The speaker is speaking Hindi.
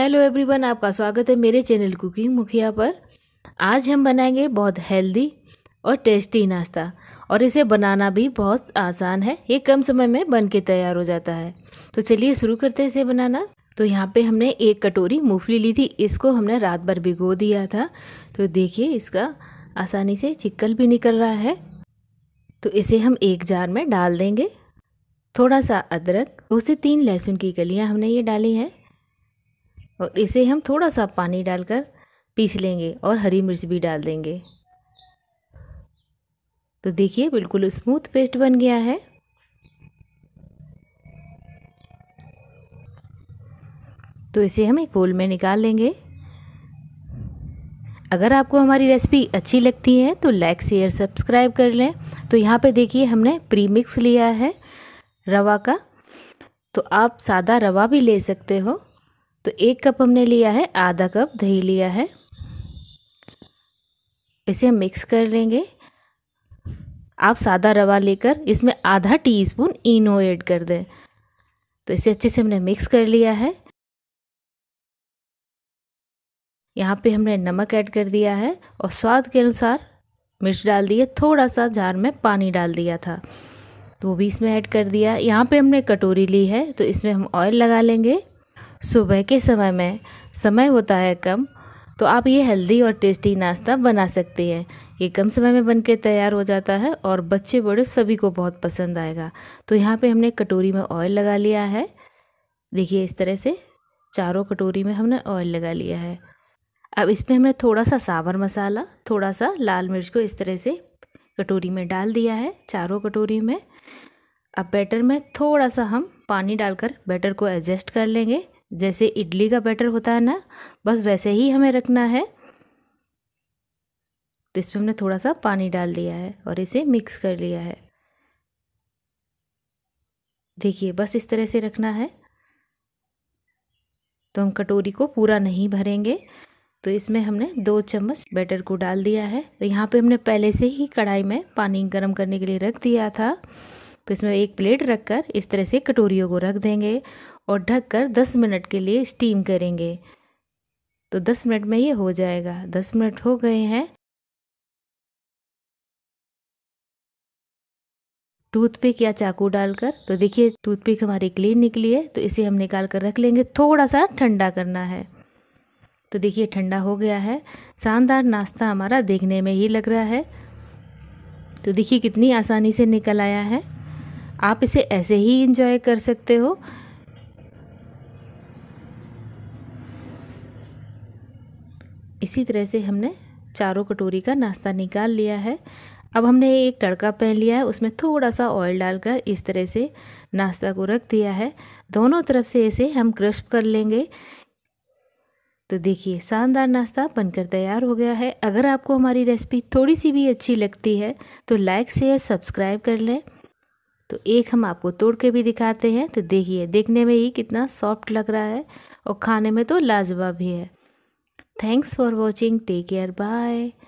हेलो एवरीवन आपका स्वागत है मेरे चैनल कुकिंग मुखिया पर आज हम बनाएंगे बहुत हेल्दी और टेस्टी नाश्ता और इसे बनाना भी बहुत आसान है ये कम समय में बन के तैयार हो जाता है तो चलिए शुरू करते हैं इसे बनाना तो यहाँ पे हमने एक कटोरी मूंगफली ली थी इसको हमने रात भर भिगो दिया था तो देखिए इसका आसानी से चिक्कल भी निकल रहा है तो इसे हम एक जार में डाल देंगे थोड़ा सा अदरक उसे तीन लहसुन की गलियाँ हमने ये डाली हैं और इसे हम थोड़ा सा पानी डालकर पीस लेंगे और हरी मिर्च भी डाल देंगे तो देखिए बिल्कुल स्मूथ पेस्ट बन गया है तो इसे हम एक बोल में निकाल लेंगे अगर आपको हमारी रेसिपी अच्छी लगती है तो लाइक शेयर सब्सक्राइब कर लें तो यहाँ पे देखिए हमने प्री मिक्स लिया है रवा का तो आप सादा रवा भी ले सकते हो तो एक कप हमने लिया है आधा कप दही लिया है इसे हम मिक्स कर लेंगे आप सादा रवा लेकर इसमें आधा टीस्पून इनो ऐड कर दें तो इसे अच्छे से हमने मिक्स कर लिया है यहाँ पे हमने नमक ऐड कर दिया है और स्वाद के अनुसार मिर्च डाल दी है थोड़ा सा जार में पानी डाल दिया था तो वो भी इसमें ऐड कर दिया यहाँ पे हमने कटोरी ली है तो इसमें हम ऑयल लगा लेंगे सुबह के समय में समय होता है कम तो आप ये हेल्दी और टेस्टी नाश्ता बना सकते हैं ये कम समय में बनके तैयार हो जाता है और बच्चे बड़े सभी को बहुत पसंद आएगा तो यहाँ पे हमने कटोरी में ऑयल लगा लिया है देखिए इस तरह से चारों कटोरी में हमने ऑयल लगा लिया है अब इसमें हमने थोड़ा सा सावर मसाला थोड़ा सा लाल मिर्च को इस तरह से कटोरी में डाल दिया है चारों कटोरी में अब बैटर में थोड़ा सा हम पानी डालकर बैटर को एडजस्ट कर लेंगे जैसे इडली का बैटर होता है ना बस वैसे ही हमें रखना है तो इसमें हमने थोड़ा सा पानी डाल लिया है और इसे मिक्स कर लिया है देखिए बस इस तरह से रखना है तो हम कटोरी को पूरा नहीं भरेंगे तो इसमें हमने दो चम्मच बैटर को डाल दिया है तो यहाँ पे हमने पहले से ही कढ़ाई में पानी गर्म करने के लिए रख दिया था तो इसमें एक प्लेट रखकर इस तरह से कटोरियों को रख देंगे और ढककर 10 मिनट के लिए स्टीम करेंगे तो 10 मिनट में ये हो जाएगा 10 मिनट हो गए हैं टूथपिक या चाकू डालकर तो देखिए टूथपिक हमारी क्लीन निकली है तो इसे हम निकाल कर रख लेंगे थोड़ा सा ठंडा करना है तो देखिए ठंडा हो गया है शानदार नाश्ता हमारा देखने में ही लग रहा है तो देखिए कितनी आसानी से निकल आया है आप इसे ऐसे ही इंजॉय कर सकते हो इसी तरह से हमने चारों कटोरी का नाश्ता निकाल लिया है अब हमने एक तड़का पहन लिया है उसमें थोड़ा सा ऑयल डालकर इस तरह से नाश्ता को रख दिया है दोनों तरफ से इसे हम क्रश कर लेंगे तो देखिए शानदार नाश्ता बनकर तैयार हो गया है अगर आपको हमारी रेसिपी थोड़ी सी भी अच्छी लगती है तो लाइक शेयर सब्सक्राइब कर लें तो एक हम आपको तोड़ के भी दिखाते हैं तो देखिए देखने में ही कितना सॉफ्ट लग रहा है और खाने में तो लाजवाब भी है thanks for watching take care bye